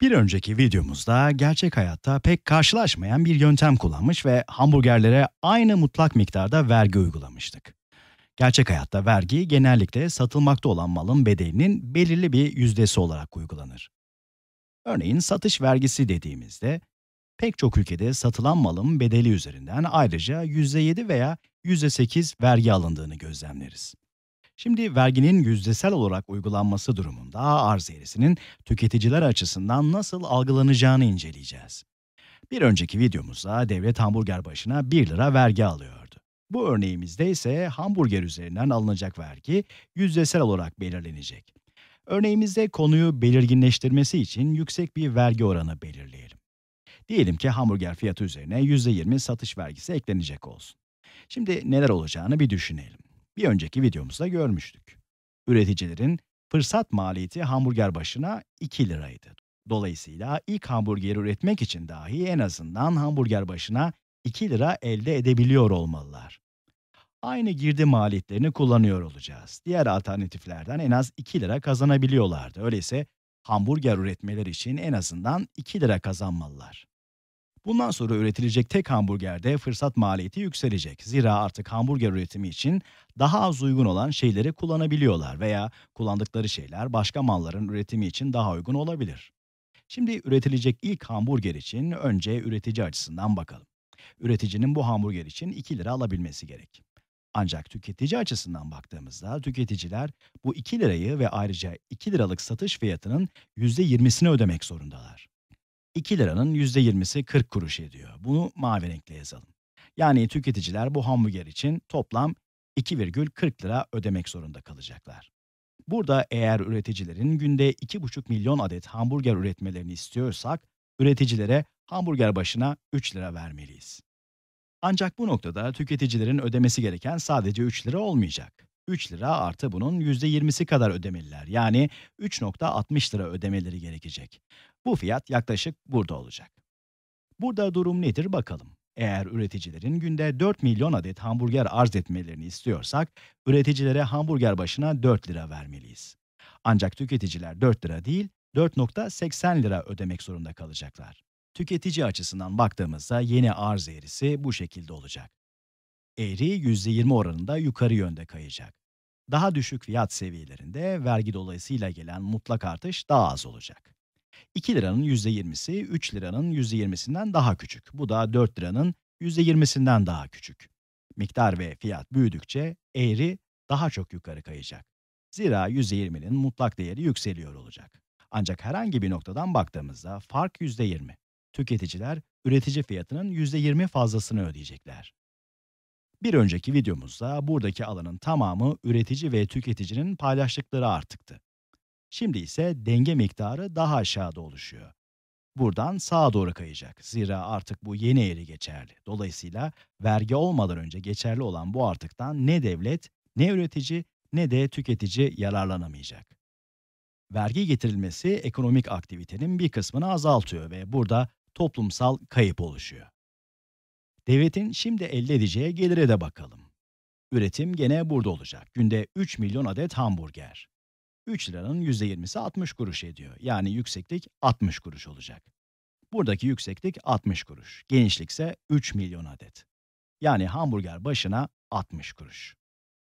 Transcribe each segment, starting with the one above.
Bir önceki videomuzda gerçek hayatta pek karşılaşmayan bir yöntem kullanmış ve hamburgerlere aynı mutlak miktarda vergi uygulamıştık. Gerçek hayatta vergi genellikle satılmakta olan malın bedelinin belirli bir yüzdesi olarak uygulanır. Örneğin satış vergisi dediğimizde pek çok ülkede satılan malın bedeli üzerinden ayrıca %7 veya %8 vergi alındığını gözlemleriz. Şimdi verginin yüzdesel olarak uygulanması durumunda arz eğrisinin tüketiciler açısından nasıl algılanacağını inceleyeceğiz. Bir önceki videomuzda devlet hamburger başına 1 lira vergi alıyordu. Bu örneğimizde ise hamburger üzerinden alınacak vergi yüzdesel olarak belirlenecek. Örneğimizde konuyu belirginleştirmesi için yüksek bir vergi oranı belirleyelim. Diyelim ki hamburger fiyatı üzerine %20 satış vergisi eklenecek olsun. Şimdi neler olacağını bir düşünelim bir önceki videomuzda görmüştük. Üreticilerin fırsat maliyeti hamburger başına 2 liraydı. Dolayısıyla ilk hamburgeri üretmek için dahi en azından hamburger başına 2 lira elde edebiliyor olmalılar. Aynı girdi maliyetlerini kullanıyor olacağız. Diğer alternatiflerden en az 2 lira kazanabiliyorlardı. Öyleyse hamburger üretmeleri için en azından 2 lira kazanmalılar. Bundan sonra üretilecek tek hamburgerde fırsat maliyeti yükselecek. Zira artık hamburger üretimi için daha az uygun olan şeyleri kullanabiliyorlar veya kullandıkları şeyler başka malların üretimi için daha uygun olabilir. Şimdi üretilecek ilk hamburger için önce üretici açısından bakalım. Üreticinin bu hamburger için 2 lira alabilmesi gerek. Ancak tüketici açısından baktığımızda tüketiciler bu 2 lirayı ve ayrıca 2 liralık satış fiyatının %20'sini ödemek zorundalar. 2 liranın %20'si 40 kuruş ediyor. Bunu mavi renkle yazalım. Yani tüketiciler bu hamburger için toplam 2,40 lira ödemek zorunda kalacaklar. Burada eğer üreticilerin günde 2,5 milyon adet hamburger üretmelerini istiyorsak, üreticilere hamburger başına 3 lira vermeliyiz. Ancak bu noktada tüketicilerin ödemesi gereken sadece 3 lira olmayacak. 3 lira artı bunun %20'si kadar ödemeliler. Yani 3.60 lira ödemeleri gerekecek. Bu fiyat yaklaşık burada olacak. Burada durum nedir bakalım. Eğer üreticilerin günde 4 milyon adet hamburger arz etmelerini istiyorsak, üreticilere hamburger başına 4 lira vermeliyiz. Ancak tüketiciler 4 lira değil, 4.80 lira ödemek zorunda kalacaklar. Tüketici açısından baktığımızda yeni arz eğrisi bu şekilde olacak eğri %20 oranında yukarı yönde kayacak. Daha düşük fiyat seviyelerinde vergi dolayısıyla gelen mutlak artış daha az olacak. 2 liranın %20'si 3 liranın %20'sinden daha küçük. Bu da 4 liranın %20'sinden daha küçük. Miktar ve fiyat büyüdükçe eğri daha çok yukarı kayacak. Zira %20'nin mutlak değeri yükseliyor olacak. Ancak herhangi bir noktadan baktığımızda fark %20. Tüketiciler üretici fiyatının %20 fazlasını ödeyecekler. Bir önceki videomuzda buradaki alanın tamamı üretici ve tüketicinin paylaştıkları artıktı. Şimdi ise denge miktarı daha aşağıda oluşuyor. Buradan sağa doğru kayacak. Zira artık bu yeni eğri geçerli. Dolayısıyla vergi olmadan önce geçerli olan bu artıktan ne devlet, ne üretici, ne de tüketici yararlanamayacak. Vergi getirilmesi ekonomik aktivitenin bir kısmını azaltıyor ve burada toplumsal kayıp oluşuyor. Devletin şimdi elde edeceği gelire de bakalım. Üretim gene burada olacak. Günde 3 milyon adet hamburger. 3 liranın %20'si 60 kuruş ediyor. Yani yükseklik 60 kuruş olacak. Buradaki yükseklik 60 kuruş. Genişlikse 3 milyon adet. Yani hamburger başına 60 kuruş.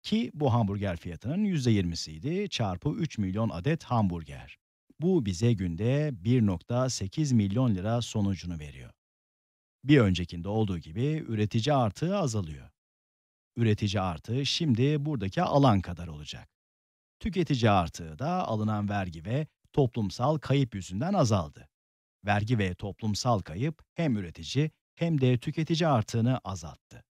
Ki bu hamburger fiyatının %20'siydi çarpı 3 milyon adet hamburger. Bu bize günde 1.8 milyon lira sonucunu veriyor. Bir öncekinde olduğu gibi üretici artığı azalıyor. Üretici artığı şimdi buradaki alan kadar olacak. Tüketici artığı da alınan vergi ve toplumsal kayıp yüzünden azaldı. Vergi ve toplumsal kayıp hem üretici hem de tüketici artığını azalttı.